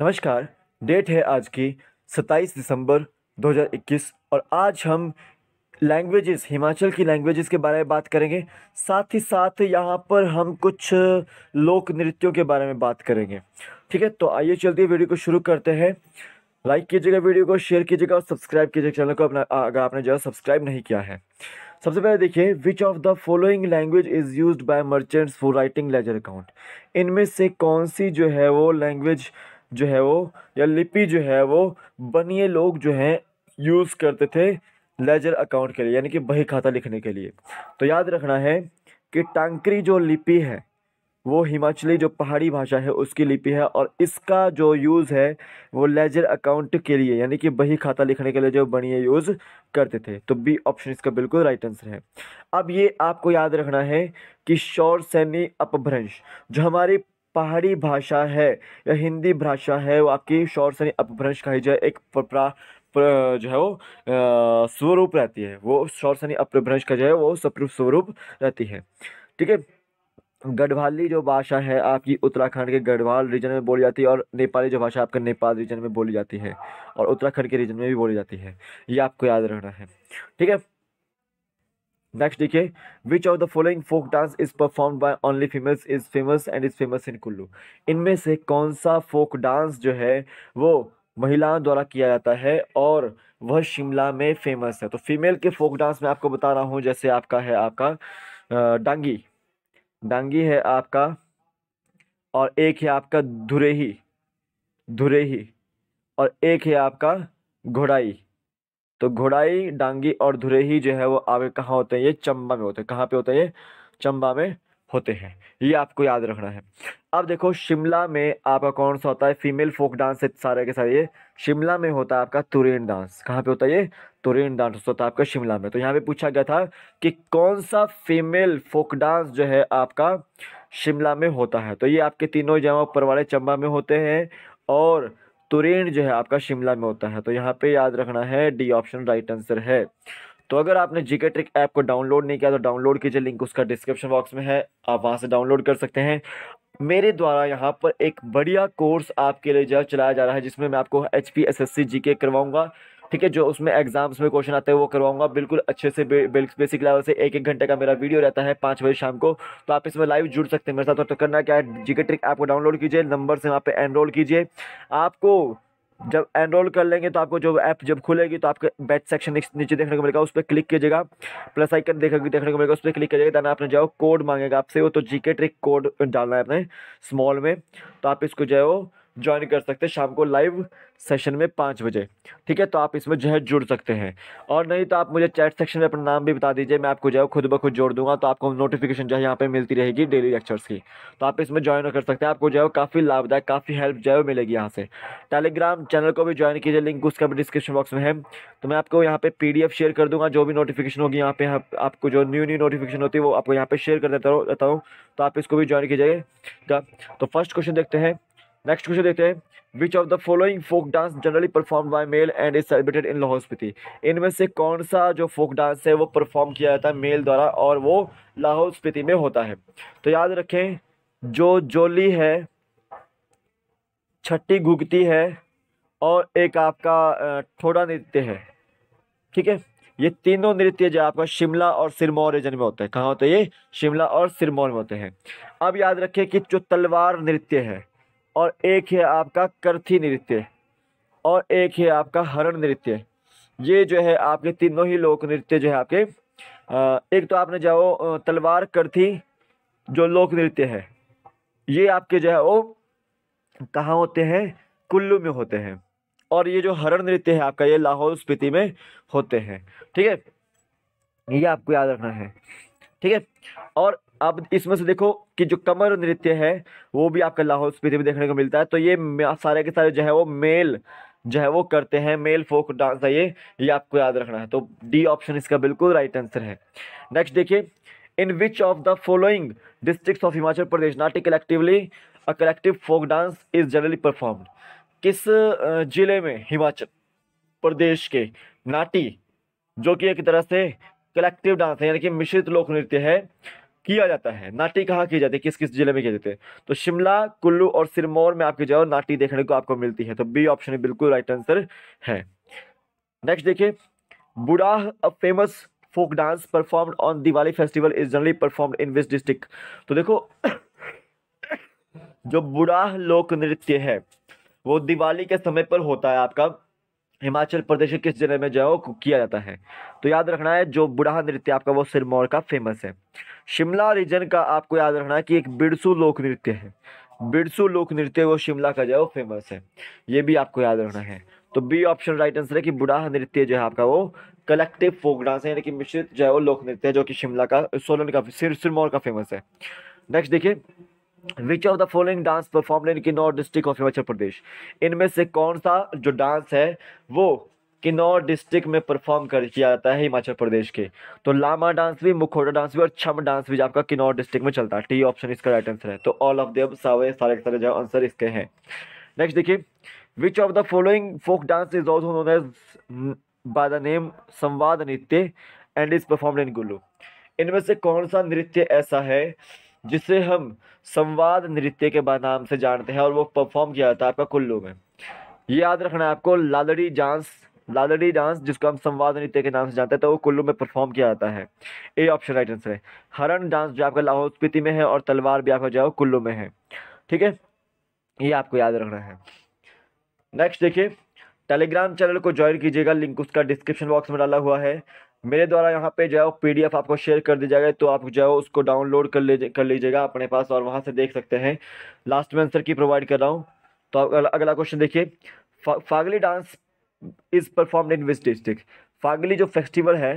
नमस्कार डेट है आज की 27 दिसंबर 2021 और आज हम लैंग्वेजेस हिमाचल की लैंग्वेजेस के बारे में बात करेंगे साथ ही साथ यहाँ पर हम कुछ लोक नृत्यों के बारे में बात करेंगे ठीक है तो आइए चलते वीडियो को शुरू करते हैं लाइक कीजिएगा वीडियो को शेयर कीजिएगा और सब्सक्राइब कीजिएगा चैनल को अपना अगर आपने जो है सब्सक्राइब नहीं किया है सबसे पहले देखिए which of the following language is use by merchants for writing ledger account इनमें से कौन सी जो है वो लैंग्वेज language... जो है वो या लिपि जो है वो बनिए लोग जो हैं यूज़ करते थे लेजर अकाउंट के लिए यानी कि बही खाता लिखने के लिए तो याद रखना है कि टांकरी जो लिपि है वो हिमाचली जो पहाड़ी भाषा है उसकी लिपि है और इसका जो यूज़ है वो लेजर अकाउंट के लिए यानी कि बही खाता लिखने के लिए जो बनिए यूज़ करते थे तो बी ऑप्शन इसका बिल्कुल राइट आंसर है अब ये आपको याद रखना है कि शौर सैनी अपभ्रंश जो हमारी पहाड़ी भाषा है या हिंदी भाषा है वो आपकी शौर सनी अपभ्रंश कही जाए एक प्रा जो है वो स्वरूप रहती है वो शौर सनी अपभ्रंश का जो है वो स्वरूप रहती है ठीक है गढ़वाली जो भाषा है आपकी उत्तराखंड के गढ़वाल रीजन में बोली जाती है और नेपाली जो भाषा आपके नेपाल रीजन में बोली जाती है और उत्तराखंड के रीजन में भी बोली जाती है ये आपको याद रखना है ठीक है नेक्स्ट देखिए which of the following folk dance is perform by only famous is famous and is famous in Kullu इनमें से कौन सा फोक डांस जो है वो महिलाओं द्वारा किया जाता है और वह शिमला में फेमस है तो फीमेल के फोक डांस में आपको बता रहा हूँ जैसे आपका है आपका डांगी डांगी है आपका और एक है आपका धुरेही धुरेही और एक है आपका घोड़ाई तो घोड़ाई डांगी और धुरे ही जो है वो आगे कहाँ होते हैं ये चंबा में होते हैं कहाँ पे होते हैं ये चंबा में होते हैं ये आपको याद रखना है अब देखो शिमला में आपका कौन सा होता है फीमेल फोक डांस है सारे के सारे ये शिमला में होता है आपका तुरेन डांस कहाँ पे होता है ये तुरेन डांस होता है आपका शिमला में तो यहाँ पे पूछा गया था कि कौन सा फीमेल फोक डांस जो है आपका शिमला में होता है तो ये आपके तीनों जमा ऊपर वाले चंबा में होते हैं और तुरेन जो है आपका शिमला में होता है तो यहाँ पे याद रखना है डी ऑप्शन राइट आंसर है तो अगर आपने जीके ट्रिक ऐप को डाउनलोड नहीं किया तो डाउनलोड कीजिए लिंक उसका डिस्क्रिप्शन बॉक्स में है आप वहाँ से डाउनलोड कर सकते हैं मेरे द्वारा यहाँ पर एक बढ़िया कोर्स आपके लिए जो चलाया जा रहा है जिसमें मैं आपको H P S S C G K करवाऊँगा ठीक है जो उसमें एग्जाम्स में क्वेश्चन आते हैं वो करवाऊंगा बिल्कुल अच्छे से बे, बेसिक लेवल से एक एक घंटे का मेरा वीडियो रहता है पाँच बजे शाम को तो आप इसमें लाइव जुड़ सकते हैं मेरे साथ तो करना क्या है जीके ट्रिक ऐप को डाउनलोड कीजिए नंबर से वहाँ पर एनरोल कीजिए आपको जब एनरोल कर लेंगे तो आपको जो ऐप जब खुलेगी तो आपके बैच सेक्शन नीचे देखने को मिलेगा उस पर क्लिक कीजिएगा प्लस आइकन देखने देखने को मिलेगा उस पर क्लिक कीजिएगा दाना आपने जाओ कोड मांगेगा आपसे वो तो जीके ट्रिक कोड डालना है अपने स्मॉल में तो आप इसको जो ज्वाइन कर सकते हैं शाम को लाइव सेशन में पाँच बजे ठीक है तो आप इसमें जो है जुड़ सकते हैं और नहीं तो आप मुझे चैट सेक्शन में अपना नाम भी बता दीजिए मैं आपको जो है खुद ब खुद जोड़ दूंगा तो आपको नोटिफिकेशन जो है यहाँ पर मिलती रहेगी डेली लेक्चर्स की तो आप इसमें ज्वाइन कर सकते हैं आपको जो है काफ़ी लाभदायक काफ़ी हेल्प जो है मिलेगी यहाँ से टेलीग्राम चैनल को भी ज्वाइन कीजिए लिंक उसका भी डिस्क्रिप्शन बॉक्स में है तो मैं आपको यहाँ पर पी शेयर कर दूँगा जो भी नोटिफिकेशन होगी यहाँ पे आपको जो न्यू न्यू नोटिफिकेशन होती है वो आपको यहाँ पर शेयर कर देता रहता हूँ तो आप इसको भी ज्वाइन कीजिएगा तो फर्स्ट क्वेश्चन देखते हैं नेक्स्ट क्वेश्चन देखते हैं which of the following folk dance generally perform by male and is celebrated in Lahaul Spiti इनमें से कौन सा जो फोक डांस है वो परफॉर्म किया जाता है मेल द्वारा और वो लाहौर स्पीति में होता है तो याद रखें जो जोली है छट्टी घुगती है और एक आपका ठोड़ा नृत्य है ठीक है ये तीनों नृत्य जो आपका शिमला और सिरमौर रीजन में होते हैं कहाँ होते हैं ये शिमला और सिरमौर में होते हैं अब याद रखें कि जो तलवार नृत्य है और एक है आपका करथी नृत्य और एक है आपका हरण नृत्य ये जो है आपके तीनों ही लोक नृत्य जो है आपके एक तो आपने जाओ तलवार करथी जो लोक नृत्य है ये आपके जो है वो कहाँ होते हैं कुल्लू में होते हैं और ये जो हरण नृत्य है आपका ये लाहौल स्पीति में होते हैं ठीक है ये आपको याद रखना है ठीक है और अब इसमें से देखो कि जो कमर नृत्य है वो भी आपका लाहौल स्पीति में देखने को मिलता है तो ये सारे के सारे जो है वो मेल जो है वो करते हैं मेल फोक डांस है ये ये आपको याद रखना है तो डी ऑप्शन इसका बिल्कुल राइट आंसर है नेक्स्ट देखिए in which of the following district of Himachal Pradesh Nati collectively a collective folk dance is generally performed किस जिले में हिमाचल प्रदेश के नाटी जो कि एक तरह से कलेक्टिव डांस है यानी कि मिश्रित लोक नृत्य है किया जाता है नाटी कहाँ किए जाती है किस किस जिले में किया जाते हैं तो शिमला कुल्लू और सिरमौर में आपके जो नाटी देखने को आपको मिलती है तो बी ऑप्शन बिल्कुल राइट आंसर है नेक्स्ट देखिए Burah a famous folk dance perform on Diwali festival is generally perform in which district तो देखो जो बुढ़ाह लोक नृत्य है वो दिवाली के समय पर होता है आपका हिमाचल प्रदेश के किस जिले में जो है वो किया जाता है तो याद रखना है जो बुढ़ा नृत्य आपका वो सिरमौर का फेमस है शिमला रीजन का आपको याद रखना है कि एक बिरसू लोक नृत्य है बिरसू लोक नृत्य वो शिमला का जो है वो फेमस है ये भी आपको याद रखना है तो बी ऑप्शन राइट आंसर है कि बुढ़ा नृत्य जो है आपका वो कलेक्टिव फोक डांस है यानी कि मिश्रित जो है वो लोक नृत्य है जो कि शिमला का सोलन का सिर सिरमौर का फेमस है नेक्स्ट देखिए which of the following dance perform in Kinnaur district of Himachal Pradesh इनमें से कौन सा जो डांस है वो किन्नौर डिस्ट्रिक्ट में परफॉर्म कर किया जाता है हिमाचल प्रदेश के तो लामा डांस भी मुखोटा डांस भी और छम डांस भी आपका किन्नौर डिस्ट्रिक्ट में चलता है टी ऑप्शन इसका राइट आंसर है तो ऑल ऑफ देव सारे सारे सारे जो आंसर इसके हैं नेक्स्ट देखिए which of the following folk dance is also known as by the name संवाद नृत्य and is perform in Kullu इनमें से कौन सा नृत्य ऐसा है हाँ। जिसे हम संवाद नृत्य के नाम से जानते हैं और वो परफॉर्म किया जाता है आपका कुल्लू में ये याद रखना है आपको लालड़ी डांस लालड़ी डांस जिसको हम संवाद नृत्य के नाम से जानते हैं तो वो कुल्लू में परफॉर्म किया जाता है ए ऑप्शन राइट आंसर है हरण डांस जो आपका लाहौल स्पीति में है और तलवार भी आपका जो है कुल्लू में है ठीक है ये आपको याद रखना है नेक्स्ट देखिए टेलीग्राम चैनल को ज्वाइन कीजिएगा लिंक उसका डिस्क्रिप्शन बॉक्स में डाला हुआ है मेरे द्वारा यहाँ पे जो है वो पीडीएफ आपको शेयर कर दी जाएगा तो आप जो है उसको डाउनलोड कर ले कर लीजिएगा अपने पास और वहाँ से देख सकते हैं लास्ट में आंसर की प्रोवाइड कर रहा हूँ तो अगला क्वेश्चन देखिए फा, Fagli dance is performed in which district Phagli जो फेस्टिवल है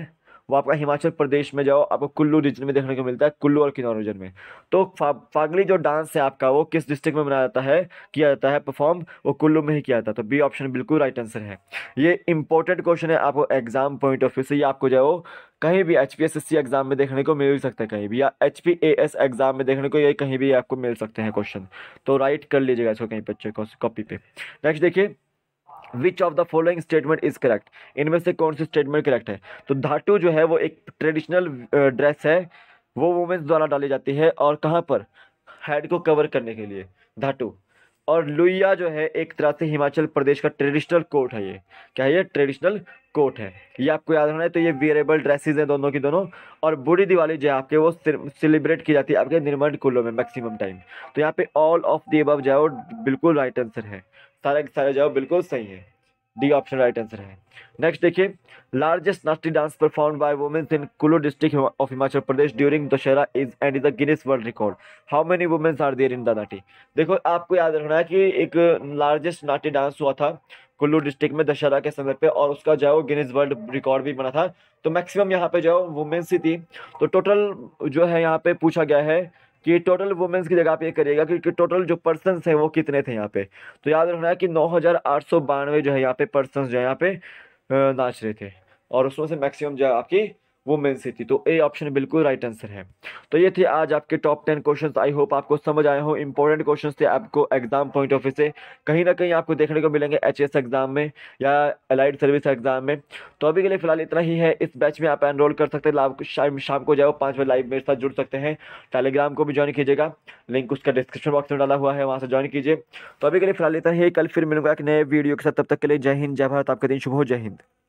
वो आपका हिमाचल प्रदेश में जाओ आपको कुल्लू रीजन में देखने को मिलता है कुल्लू और किन्नौर रीजन में तो फा, फागली जो डांस है आपका वो किस डिस्ट्रिक्ट में मनाया जाता है किया जाता है परफॉर्म वो कुल्लू में ही किया जाता है तो बी ऑप्शन बिल्कुल राइट आंसर है ये इंपॉर्टेंट क्वेश्चन है आपको एग्जाम पॉइंट ऑफ व्यू से ये आपको जाओ कहीं भी एच पी एग्जाम में देखने को मिल सकता है कहीं भी या एच पी एग्जाम में देखने को ये कहीं भी आपको मिल सकते हैं क्वेश्चन तो राइट कर लीजिएगा इसको कहीं पर कॉपी पे नेक्स्ट देखिए which of the following statement is correct इनमें से कौन सी स्टेटमेंट करेक्ट है तो धाटू जो है वो एक ट्रेडिशनल ड्रेस है वो वुमेंस द्वारा डाली जाती है और कहाँ पर हेड को कवर करने के लिए धाटू और लुइया जो है एक तरह से हिमाचल प्रदेश का ट्रेडिशनल कोट है ये क्या है ये ट्रेडिशनल कोट है ये आपको याद होना है तो ये वेरेबल ड्रेसेस हैं दोनों की दोनों और बूढ़ी दिवाली जो है आपके वो सेलिब्रेट की जाती है आपके निर्माण कुलों में मैक्सिमम टाइम तो यहाँ पे ऑल ऑफ दी अब जो बिल्कुल राइट आंसर है सारे सारे जो बिल्कुल सही है डी ऑप्शन राइट आंसर है नेक्स्ट देखिए largest Nati dance perform by womens in Kullu district of Himachal Pradesh during Dussehra is and is the Guinness world record how many womens are there in the Nati देखो आपको याद रखना है कि एक लार्जेस्ट नाटी डांस हुआ था कुल्लू डिस्ट्रिक्ट में दशहरा के समय पे और उसका जो है वो गिनेस वर्ल्ड रिकॉर्ड भी बना था तो मैक्सिमम यहाँ पे जो है वुमेन्स ही थी तो टोटल जो है यहाँ पे पूछा गया है कि टोटल वुमेंस की जगह पे ये करिएगा क्योंकि टोटल जो पर्सनस हैं वो कितने थे यहाँ पे तो याद रखना है कि नौ हज़ार आठ सौ बानवे जो है यहाँ पे पर्सन जो है यहाँ पे नाच रहे थे और उसमें से मैक्सिमम जो है आपकी वुमेन से थी तो ए ऑप्शन बिल्कुल राइट आंसर है तो ये थे आज आपके top ten questions I hope आपको समझ आए हो इंपॉर्टेंट क्वेश्चंस थे आपको एग्जाम पॉइंट ऑफ व्यू से कहीं ना कहीं आपको देखने को मिलेंगे एच एग्जाम में या अलाइड सर्विस एग्जाम में तो अभी के लिए फिलहाल इतना ही है इस बैच में आप एनरोल कर सकते हैं शाम शाम को जाओ पाँच बजे लाइव मेरे साथ जुड़ सकते हैं टेलीग्राम को भी ज्वाइन कीजिएगा लिंक उसका डिस्क्रिप्शन बॉक्स में डाला हुआ है वहाँ से ज्वाइन कीजिए तो अभी के लिए फिलहाल इतना ही कल फिर मिलूंगा एक नए वीडियो के साथ तब तक के लिए जय हिंद जय भारत आपका दिन शुभ हो जय हिंद